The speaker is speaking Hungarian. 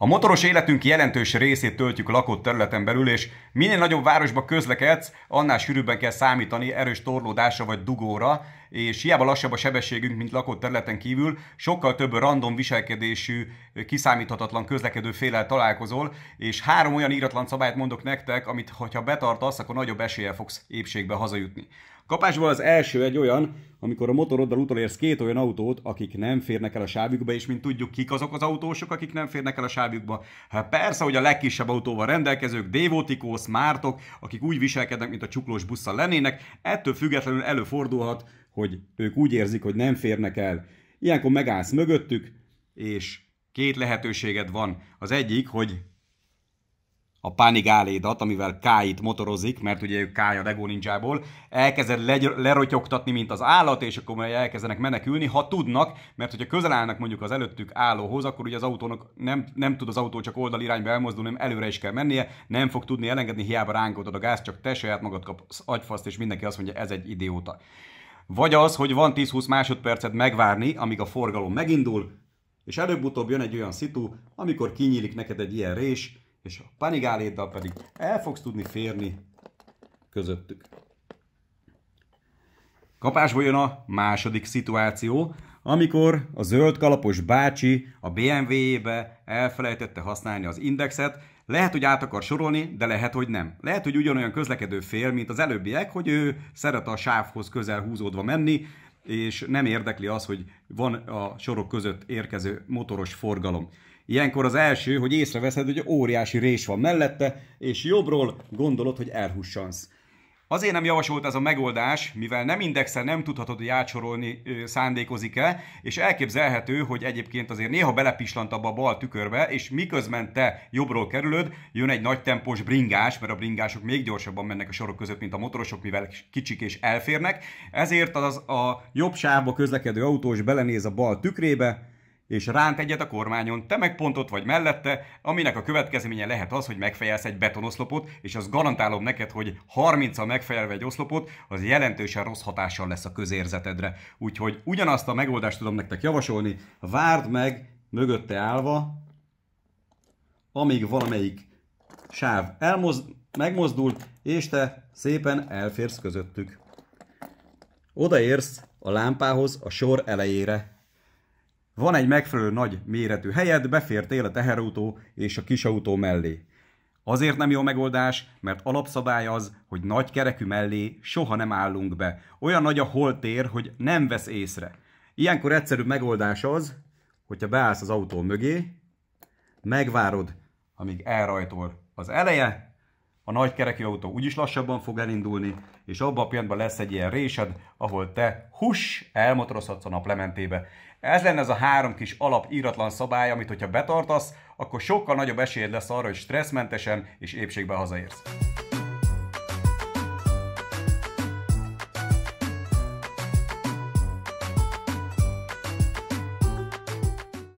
A motoros életünk jelentős részét töltjük lakott területen belül, és minél nagyobb városba közlekedsz, annál sűrűbben kell számítani erős torlódásra vagy dugóra, és hiába lassabb a sebességünk, mint lakott területen kívül, sokkal több random viselkedésű, kiszámíthatatlan közlekedő félel találkozol, és három olyan íratlan szabályt mondok nektek, amit ha betartasz, akkor nagyobb eséllyel fogsz épségbe hazajutni. Kapásból az első egy olyan, amikor a motoroddal utolérsz két olyan autót, akik nem férnek el a sávjukba, és mint tudjuk, kik azok az autósok, akik nem férnek el a sávjukba. Hát persze, hogy a legkisebb autóval rendelkezők, dévotikó, mártok, akik úgy viselkednek, mint a csuklós busszal lennének, ettől függetlenül előfordulhat, hogy ők úgy érzik, hogy nem férnek el. Ilyenkor megállsz mögöttük, és két lehetőséged van. Az egyik, hogy a pánigálédat, amivel Káit motorozik, mert ugye ő Kája Lego Ninjából, elkezded lerotyogtatni, mint az állat, és akkor elkezdenek menekülni, ha tudnak, mert hogyha közel állnak mondjuk az előttük állóhoz, akkor ugye az autónak nem, nem tud az autó csak oldal irányba elmozdulni, hanem előre is kell mennie, nem fog tudni elengedni, hiába rángoltad a gáz, csak te saját magad kapsz agyfaszt, és mindenki azt mondja, ez egy idióta. Vagy az, hogy van 10-20 másodpercet megvárni, amíg a forgalom megindul, és előbb-utóbb jön egy olyan szitu, amikor kinyílik neked egy ilyen rés, és a panigáléddal pedig el fogsz tudni férni közöttük. Kapásból jön a második szituáció, amikor a zöld kalapos bácsi a BMW-jébe elfelejtette használni az indexet, lehet, hogy át akar sorolni, de lehet, hogy nem. Lehet, hogy ugyanolyan közlekedő fél, mint az előbbiek, hogy ő szeret a sávhoz közel húzódva menni, és nem érdekli az, hogy van a sorok között érkező motoros forgalom. Ilyenkor az első, hogy észreveszed, hogy óriási rés van mellette, és jobbról gondolod, hogy elhussansz. Azért nem javasolt ez a megoldás, mivel nem indexel nem tudhatod, hogy átsorolni szándékozik-e, és elképzelhető, hogy egyébként azért néha belepislant abba a bal tükörbe, és miközben te jobbról kerülöd, jön egy nagy tempós bringás, mert a bringások még gyorsabban mennek a sorok között, mint a motorosok, mivel kicsik és elférnek, ezért az a jobb sávba közlekedő autós belenéz a bal tükrébe, és ránt egyet a kormányon, te meg pont ott vagy mellette, aminek a következménye lehet az, hogy megfejelsz egy betonoszlopot, és az garantálom neked, hogy 30 a megfejelve egy oszlopot, az jelentősen rossz hatással lesz a közérzetedre. Úgyhogy ugyanazt a megoldást tudom nektek javasolni, várd meg mögötte állva, amíg valamelyik sáv elmoz megmozdul, és te szépen elférsz közöttük. Odaérsz a lámpához a sor elejére, van egy megfelelő nagy méretű helyed, befértél a teherautó és a kisautó mellé. Azért nem jó megoldás, mert alapszabály az, hogy nagy kerekű mellé soha nem állunk be. Olyan nagy a holtér, hogy nem vesz észre. Ilyenkor egyszerű megoldás az, hogyha beállsz az autó mögé, megvárod, amíg elrajtol az eleje, a nagy kerekű autó úgyis lassabban fog elindulni, és abban a pillanatban lesz egy ilyen résed, ahol te hus elmotorozhatsz a naplementébe. Ez lenne ez a három kis alap íratlan szabály, amit hogyha betartasz, akkor sokkal nagyobb esélyed lesz arra, hogy stresszmentesen és épségben hazaérsz.